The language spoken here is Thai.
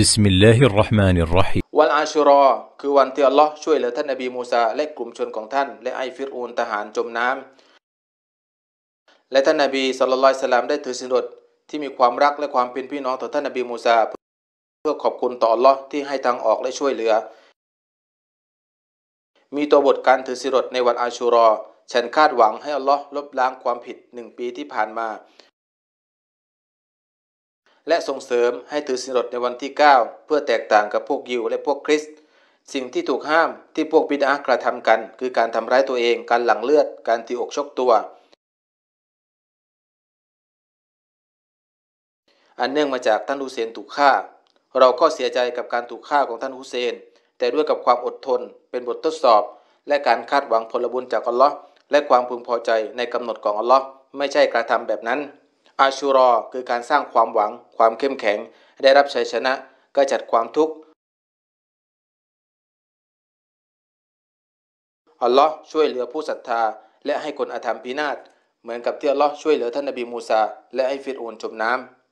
บิสมิลลาฮิรราะห์มานิรราะฮีมวันอาชุรอ คือวันที่อัลลอฮ์ช่วยเหลือท่านนบีมูซา และกลุ่มชนของท่านและไอฟิรูนทหารจมน้ำ และท่านนบีสุลต่านสลามได้ถือสินอดที่มีความรัก และความเป็นพี่น้องต่อท่านนบีมูซา เพื่อขอบคุณต่ออัลลอฮ์ที่ให้ทางออกและช่วยเหลือ มีตัวบทการถือสินอดในวันอาชุรอ ฉันคาดหวังให้อัลลอฮ์ลบล้างความผิดหนึ่งปีที่ผ่านมาและส่งเสริมให้ถือศีลอดในวันที่ 9 เพื่อแตกต่างกับพวกยิวและพวกคริสต์สิ่งที่ถูกห้ามที่พวกบิดากระทำกัน คือการทำร้ายตัวเองการหลั่งเลือดการตีอกชกตัว อันเนื่องมาจากท่านฮุเซนถูกฆ่า เราก็เสียใจกับการถูกฆ่าของท่านฮุเซน แต่ด้วยกับความอดทนเป็นบททดสอบและการคาดหวังผลบุญจากอัลลอฮ์และความพึงพอใจในกำหนดของอัลลอฮ์ไม่ใช่กระทำแบบนั้นอาชูรอคือการสร้างความหวัง ความเข้มแข็ง ได้รับชัยชนะก็จัดความทุกข์ อัลลอฮ์ช่วยเหลือผู้ศรัทธา และให้คนอธรรมพินาศเหมือนกับที่อัลลอฮ์ช่วยเหลือท่านนบีมูซา และให้ฟิรูนจมน้ำ